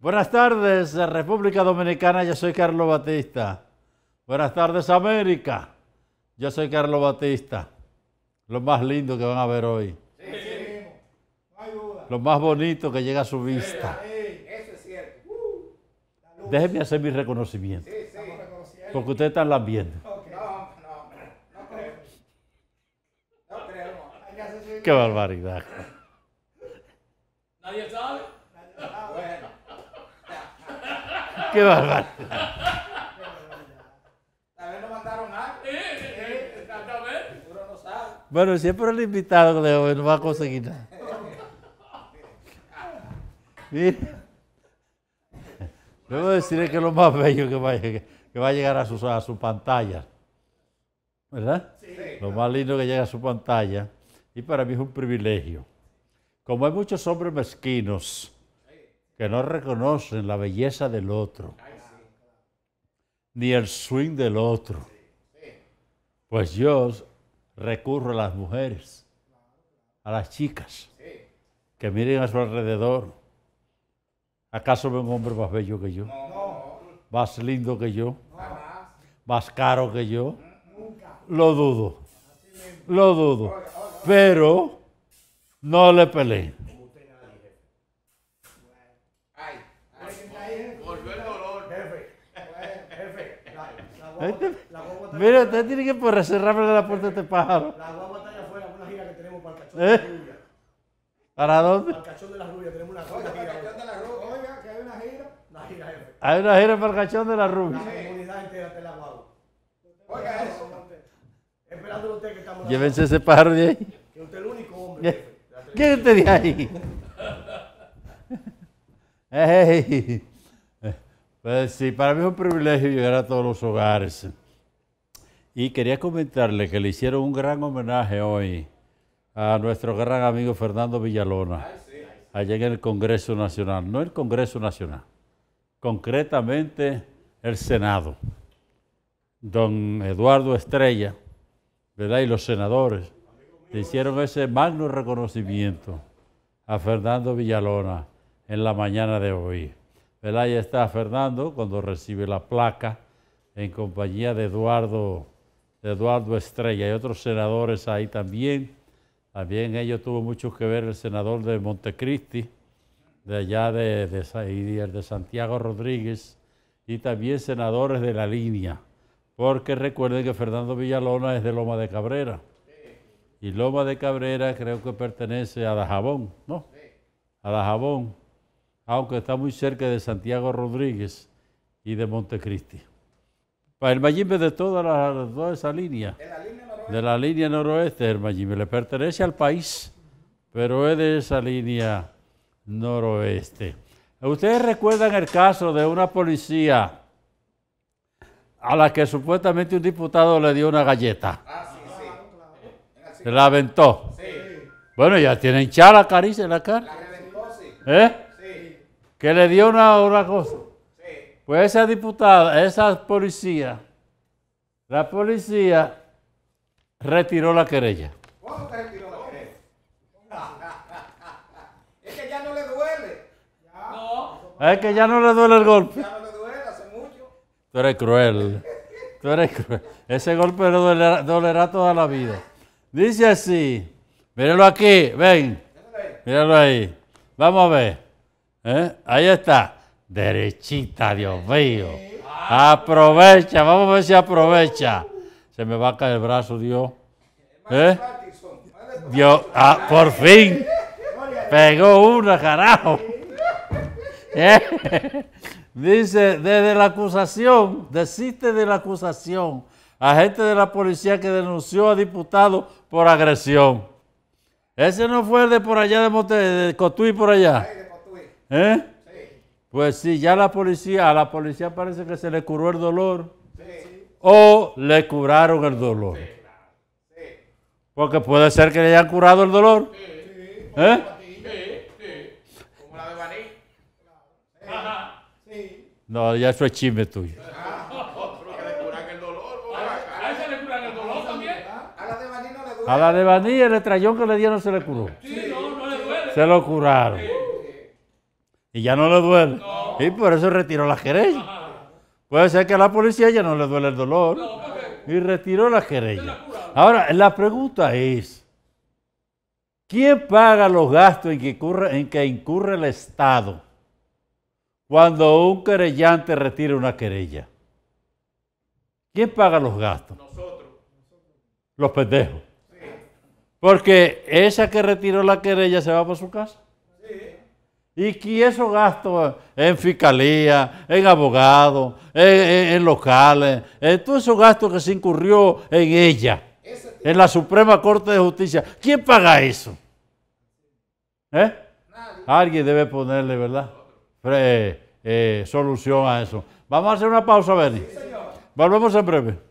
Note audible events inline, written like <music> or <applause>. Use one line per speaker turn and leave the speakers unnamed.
Buenas tardes, República Dominicana. Yo soy Carlos Batista. Buenas tardes, América. Yo soy Carlos Batista. Lo más lindo que van a ver hoy. Sí, sí.
No Lo más bonito que llega a su vista.
Sí, eso es cierto. hacer mi reconocimiento. Porque ustedes están las viendo. No, no, no creo. No creo. Qué barbaridad. Nadie sabe. Qué bárbaro. Bueno, siempre el invitado de hoy no va a conseguir nada. Mira. Debo decirle que es lo más bello que va a llegar, a, su pantalla. ¿Verdad? Lo más lindo que llega a su pantalla. Y para mí es un privilegio. Como hay muchos hombres mezquinos, que no reconocen la belleza del otro, ni el swing del otro. Pues yo recurro a las mujeres, a las chicas, que miren a su alrededor. ¿Acaso ve un hombre más bello que yo? ¿Más lindo que yo? ¿Más caro que yo? Lo dudo. Lo dudo. Pero no le peleen. Mira, usted tiene que poder cerrarle la puerta a este pájaro. La guagua está allá afuera, una gira que tenemos para el cachón ¿Eh? de la ¿Eh? rubia. ¿Para dónde? Para el cachón de la rubia, tenemos una Oiga, gira. Oiga, de la rubia. Oiga, que hay una gira. La gira, jefe. Hay una gira para el cachón de la rubia. La comunidad entera de la guagua. Oiga, eso. Esperándolo usted que estamos. Llévense ese pájaro de ahí. Que usted es el único hombre. Jefe. ¿Quién te de ahí? <laughs> ¡Ey! Pues para mí es un privilegio llegar a todos los hogares. Y quería comentarle que le hicieron un gran homenaje hoy a nuestro gran amigo Fernando Villalona, ah, allá en el Congreso Nacional. No el Congreso Nacional, concretamente el Senado. Don Eduardo Estrella, ¿verdad? Y los senadores le hicieron ese magno reconocimiento a Fernando Villalona en la mañana de hoy. ¿verdad? está Fernando cuando recibe la placa en compañía de Eduardo, Eduardo Estrella y otros senadores ahí también. También ellos tuvo mucho que ver el senador de Montecristi, de allá de, de, de, de Santiago Rodríguez, y también senadores de la línea, porque recuerden que Fernando Villalona es de Loma de Cabrera. Y Loma de Cabrera creo que pertenece a la Jabón, ¿no? A la Dajabón aunque está muy cerca de Santiago Rodríguez y de Montecristi. Para el Mayimbe de toda, las esa línea, de la línea noroeste, el Mayimbe le pertenece al país, pero es de esa línea noroeste. Ustedes recuerdan el caso de una policía a la que supuestamente un diputado le dio una galleta. Ah, sí, sí. Se la aventó. Sí. Bueno, ya tienen la caricia en la cara. La sí. ¿Eh? que le dio una, cosa. Pues esa diputada, esa policía, la policía retiró la querella. ¿Cómo te retiró la querella? <laughs> es que ya no le duele. No. Es que ya no le duele el golpe. Ya no le duele, hace mucho. Tú eres cruel. Tú eres cruel. Ese golpe le dolerá, toda la vida. Dice así. Mírenlo aquí, ven. Míralo ahí. Vamos a ver. ¿Eh? Ahí está. Derechita, Dios mío. Aprovecha, vamos a ver si aprovecha. Se me va a caer el brazo, Dios. ¿Eh? Dios, ah, por fin. Pegó una, carajo. ¿Eh? Dice, desde la acusación, desiste de la acusación. Agente de la policía que denunció a diputado por agresión. Ese no fue el de por allá de, Monte, de Cotuí por allá. ¿Eh? Pues sí, ya la policía, a la policía parece que se le curó el dolor. O le curaron el dolor. Porque puede ser que le hayan curado el dolor. No, ya eso es chisme tuyo. A la de Baní el estrellón que le dieron se le curó. Se lo curaron y ya no le duele. Y por eso retiró la querella. Puede ser que a la policía ya no le duele el dolor. y retiró la querella. Ahora, la pregunta es, ¿quién paga los gastos en que, incurre, en que incurre el Estado cuando un querellante retira una querella? ¿Quién paga los gastos? Nosotros. Los pendejos. Porque esa que retiró la querella se va para su casa. Y que esos gastos en fiscalía, en abogados, en, locales, en todos esos gastos que se incurrió en ella, en la Suprema Corte de Justicia, ¿quién paga eso? ¿Eh? Alguien debe ponerle, ¿verdad? Eh, eh, solución a eso. Vamos a hacer una pausa, ver. Volvemos en breve.